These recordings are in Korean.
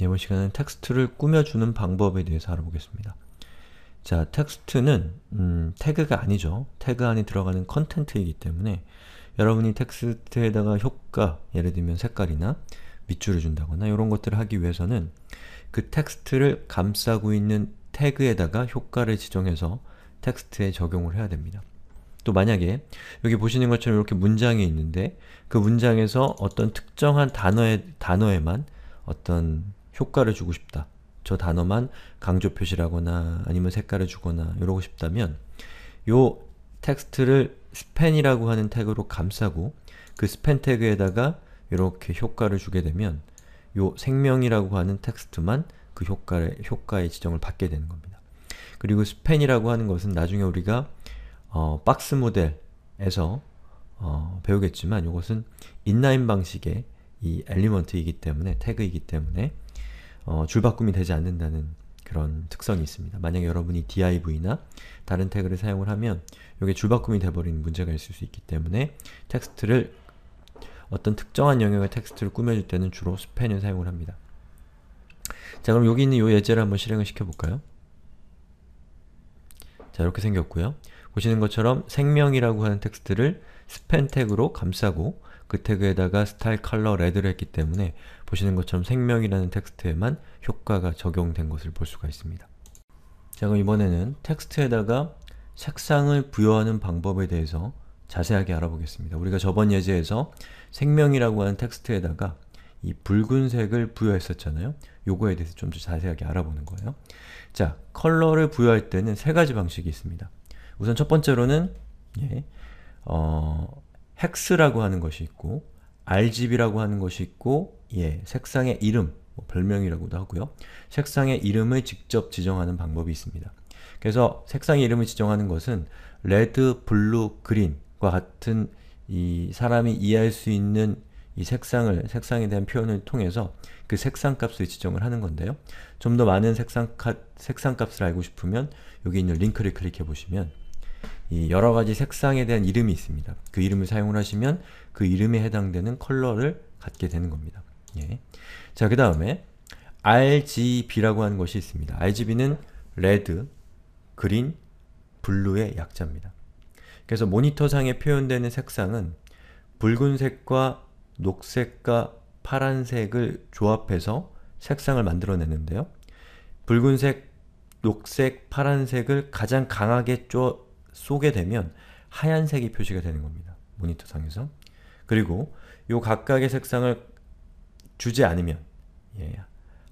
이번 시간은 텍스트를 꾸며주는 방법에 대해서 알아보겠습니다. 자, 텍스트는 음, 태그가 아니죠. 태그 안에 들어가는 컨텐트이기 때문에 여러분이 텍스트에다가 효과, 예를 들면 색깔이나 밑줄을 준다거나 이런 것들을 하기 위해서는 그 텍스트를 감싸고 있는 태그에다가 효과를 지정해서 텍스트에 적용을 해야 됩니다. 또 만약에 여기 보시는 것처럼 이렇게 문장이 있는데 그 문장에서 어떤 특정한 단어에, 단어에만 어떤 효과를 주고 싶다. 저 단어만 강조 표시라거나 아니면 색깔을 주거나 이러고 싶다면 요 텍스트를 스팬이라고 하는 태그로 감싸고 그 스팬 태그에다가 이렇게 효과를 주게 되면 요 생명이라고 하는 텍스트만 그 효과의, 효과의 지정을 받게 되는 겁니다. 그리고 스팬이라고 하는 것은 나중에 우리가 어, 박스 모델에서 어, 배우겠지만 이것은 인라인 방식의 이 엘리먼트이기 때문에 태그이기 때문에 어, 줄바꿈이 되지 않는다는 그런 특성이 있습니다. 만약 여러분이 div나 다른 태그를 사용을 하면 이게 줄바꿈이 돼버리는 문제가 있을 수 있기 때문에 텍스트를 어떤 특정한 영역의 텍스트를 꾸며줄 때는 주로 스펜을 사용을 합니다. 자 그럼 여기 있는 이 예제를 한번 실행을 시켜볼까요? 자 이렇게 생겼고요. 보시는 것처럼 생명이라고 하는 텍스트를 스펜 태그로 감싸고 그 태그에다가 스타일 컬러 레드를 했기 때문에 보시는 것처럼 생명이라는 텍스트에만 효과가 적용된 것을 볼 수가 있습니다. 자 그럼 이번에는 텍스트에다가 색상을 부여하는 방법에 대해서 자세하게 알아보겠습니다. 우리가 저번 예제에서 생명이라고 하는 텍스트에다가 이 붉은색을 부여했었잖아요. 요거에 대해서 좀 더 자세하게 알아보는 거예요. 자, 컬러를 부여할 때는 세 가지 방식이 있습니다. 우선 첫 번째로는 예, 어, hex라고 하는 것이 있고 rgb라고 하는 것이 있고 예, 색상의 이름, 뭐 별명이라고도 하고요. 색상의 이름을 직접 지정하는 방법이 있습니다. 그래서 색상의 이름을 지정하는 것은 레드, 블루, 그린과 같은 이 사람이 이해할 수 있는 이 색상을, 색상에 대한 표현을 통해서 그 색상값을 지정을 하는 건데요. 좀 더 많은 색상 색상값을 알고 싶으면 여기 있는 링크를 클릭해 보시면 여러 가지 색상에 대한 이름이 있습니다. 그 이름을 사용을 하시면 그 이름에 해당되는 컬러를 갖게 되는 겁니다. 예. 자, 그 다음에 RGB라고 하는 것이 있습니다. RGB는 레드, 그린, 블루의 약자입니다. 그래서 모니터상에 표현되는 색상은 붉은색과 녹색과 파란색을 조합해서 색상을 만들어내는데요. 붉은색, 녹색, 파란색을 가장 강하게 쪼, 쏘게 되면 하얀색이 표시가 되는 겁니다. 모니터상에서. 그리고 요 각각의 색상을 주지 않으면 예,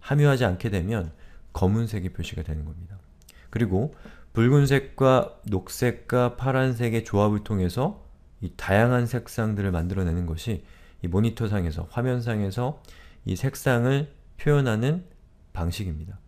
함유하지 않게 되면 검은색이 표시가 되는 겁니다. 그리고 붉은색과 녹색과 파란색의 조합을 통해서 이 다양한 색상들을 만들어내는 것이 이 모니터상에서, 화면상에서 이 색상을 표현하는 방식입니다.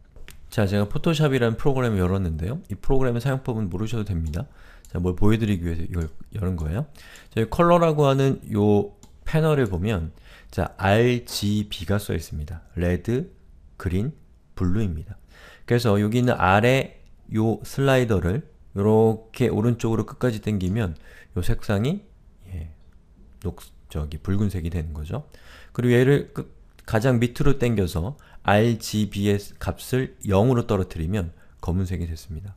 자, 제가 포토샵이라는 프로그램을 열었는데요. 이 프로그램의 사용법은 모르셔도 됩니다. 자, 뭘 보여드리기 위해서 이 열은 거예요. 저희 컬러라고 하는 요 패널을 보면 자, RGB가 써 있습니다. 레드, 그린, 블루입니다. 그래서 여기 있는 아래 요 슬라이더를 이렇게 오른쪽으로 끝까지 당기면 요 색상이 예, 녹, 저기 붉은색이 되는 거죠. 그리고 얘를 끝, 가장 밑으로 당겨서 RGB의 값을 0으로 떨어뜨리면 검은색이 됐습니다.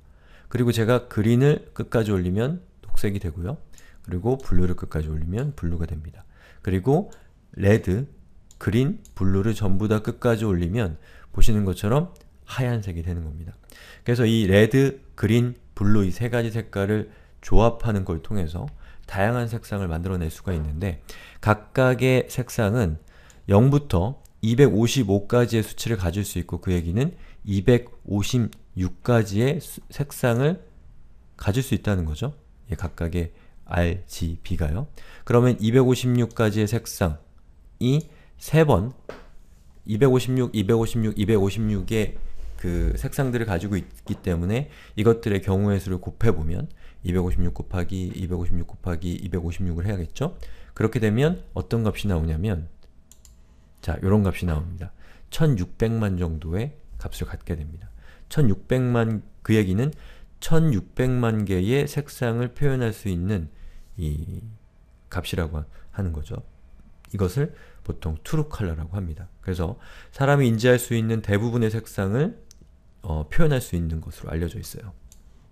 그리고 제가 그린을 끝까지 올리면 녹색이 되고요. 그리고 블루를 끝까지 올리면 블루가 됩니다. 그리고 레드, 그린, 블루를 전부 다 끝까지 올리면 보시는 것처럼 하얀색이 되는 겁니다. 그래서 이 레드, 그린, 블루 이 세 가지 색깔을 조합하는 걸 통해서 다양한 색상을 만들어낼 수가 있는데 각각의 색상은 0부터 255가지의 수치를 가질 수 있고 그 얘기는 256가지의 수, 색상을 가질 수 있다는 거죠. 예, 각각의 R, G, B가요. 그러면 256가지의 색상이 3번 256, 256, 256의 그 색상들을 가지고 있기 때문에 이것들의 경우의 수를 곱해보면 256 곱하기 256 곱하기 256을 해야겠죠? 그렇게 되면 어떤 값이 나오냐면 자, 요런 값이 나옵니다. 1600만 정도의 값을 갖게 됩니다. 1600만, 그 얘기는 1600만 개의 색상을 표현할 수 있는 이 값이라고 하는 거죠. 이것을 보통 true c o l o r 라고 합니다. 그래서 사람이 인지할 수 있는 대부분의 색상을 어, 표현할 수 있는 것으로 알려져 있어요.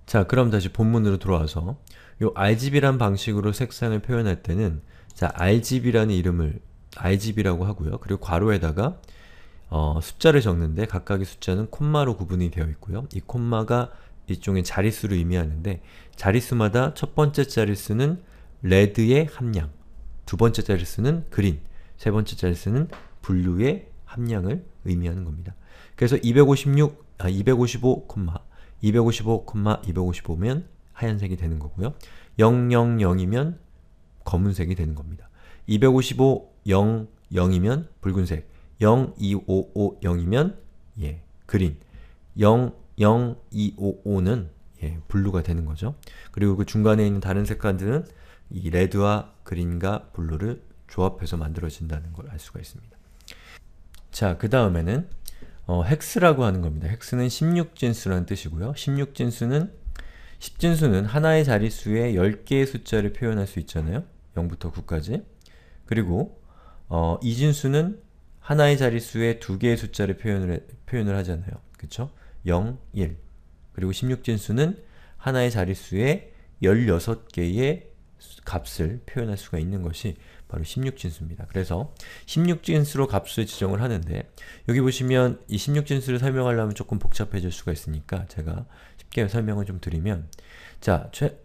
자, 그럼 다시 본문으로 돌아와서 이 RGB란 방식으로 색상을 표현할 때는 자, RGB라는 이름을 i g b 라고 하고요. 그리고 괄호에다가 어, 숫자를 적는데 각각의 숫자는 콤마로 구분이 되어 있고요. 이 콤마가 일종의 자릿수를 의미하는데 자릿수마다 첫 번째 자릿수는 레드의 함량, 두 번째 자릿수는 그린, 세 번째 자릿수는 블루의 함량을 의미하는 겁니다. 그래서 256, 아, 255, 255, 255면 하얀색이 되는 거고요. 000이면 검은색이 되는 겁니다. 255 0 0이면 붉은색 02550이면 예, 그린 00255는 예, 블루가 되는 거죠. 그리고 그 중간에 있는 다른 색깔들은 이 레드와 그린과 블루를 조합해서 만들어진다는 걸 알 수가 있습니다. 자, 그 다음에는 어, 헥스라고 하는 겁니다. 헥스는 16진수라는 뜻이고요. 16진수는 10진수는 하나의 자릿수에 10개의 숫자를 표현할 수 있잖아요. 0부터 9까지. 그리고 어, 이진수는 하나의 자릿수에 두 개의 숫자를 표현을, 해, 표현을 하잖아요. 그쵸? 0, 1 그리고 16진수는 하나의 자릿수에 16개의 값을 표현할 수가 있는 것이 바로 16진수입니다. 그래서 16진수로 값을 지정을 하는데 여기 보시면 이 16진수를 설명하려면 조금 복잡해질 수가 있으니까 제가 쉽게 설명을 좀 드리면 자, 최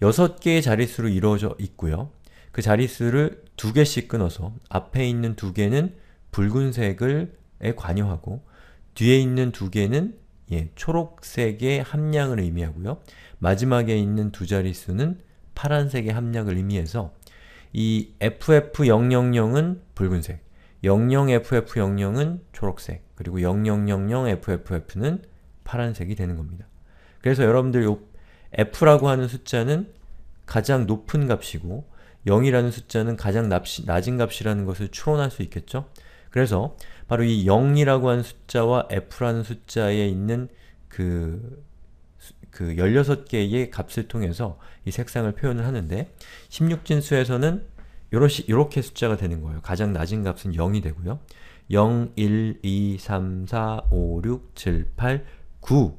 6개의 자릿수로 이루어져 있고요. 그 자릿수를 두 개씩 끊어서 앞에 있는 두 개는 붉은색을에 관여하고 뒤에 있는 두 개는 예, 초록색의 함량을 의미하고요. 마지막에 있는 두 자릿수는 파란색의 함량을 의미해서 이 FF000은 붉은색, 00FF00은 초록색, 그리고 0000FFF는 파란색이 되는 겁니다. 그래서 여러분들 요 F라고 하는 숫자는 가장 높은 값이고 0이라는 숫자는 가장 낮은 값이라는 것을 추론할 수 있겠죠? 그래서 바로 이 0이라고 하는 숫자와 f라는 숫자에 있는 그, 그 16개의 값을 통해서 이 색상을 표현을 하는데 16진수에서는 요렇게 숫자가 되는 거예요. 가장 낮은 값은 0이 되고요. 0, 1, 2, 3, 4, 5, 6, 7, 8, 9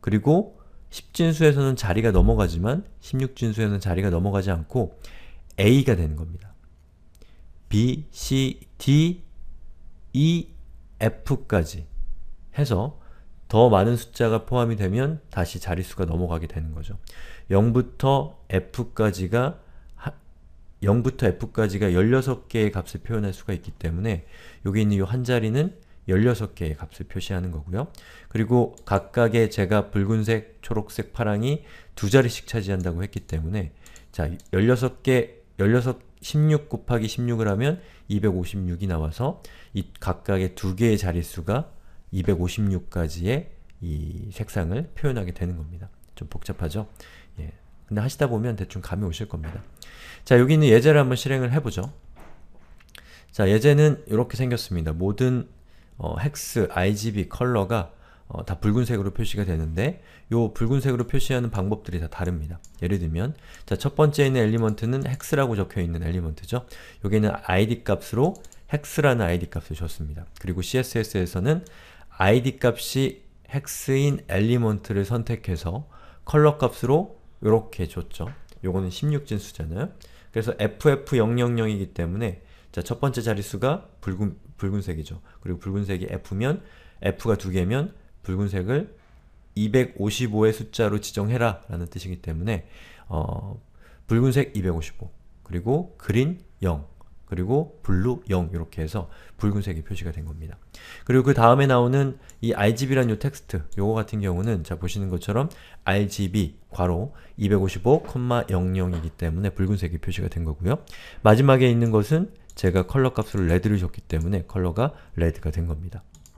그리고 10진수에서는 자리가 넘어가지만 16진수에서는 자리가 넘어가지 않고 A가 되는 겁니다. B, C, D, E, F까지 해서 더 많은 숫자가 포함이 되면 다시 자릿수가 넘어가게 되는 거죠. 0부터 F까지가 0부터 F까지가 16개의 값을 표현할 수가 있기 때문에 여기 있는 이 한 자리는 16개의 값을 표시하는 거고요. 그리고 각각의 제가 붉은색, 초록색, 파랑이 두 자리씩 차지한다고 했기 때문에 자, 16개 16, 16 곱하기 16을 하면 256이 나와서 이 각각의 두 개의 자릿수가 256까지의 이 색상을 표현하게 되는 겁니다. 좀 복잡하죠? 예. 근데 하시다 보면 대충 감이 오실 겁니다. 자, 여기 있는 예제를 한번 실행을 해보죠. 자, 예제는 이렇게 생겼습니다. 모든 어, 헥스, RGB, 컬러가 어, 다 붉은색으로 표시가 되는데 요 붉은색으로 표시하는 방법들이 다 다릅니다. 예를 들면 자 첫 번째 에 있는 엘리먼트는 헥스라고 적혀있는 엘리먼트죠. 여기는 id 값으로 헥스라는 id 값을 줬습니다. 그리고 css에서는 id 값이 헥스인 엘리먼트를 선택해서 컬러 값으로 이렇게 줬죠. 요거는 16진수잖아요. 그래서 ff000이기 때문에 자, 첫 번째 자릿수가 붉은, 붉은색이죠. 그리고 붉은색이 f면 f가 두 개면 붉은색을 255의 숫자로 지정해라 라는 뜻이기 때문에 어, 붉은색 255 그리고 그린 0 그리고 블루 0 이렇게 해서 붉은색이 표시가 된 겁니다. 그리고 그 다음에 나오는 이 RGB란 요 텍스트 요거 같은 경우는 자 보시는 것처럼 RGB 괄호 255,00이기 때문에 붉은색이 표시가 된 거고요. 마지막에 있는 것은 제가 컬러 값을 레드를 줬기 때문에 컬러가 레드가 된 겁니다.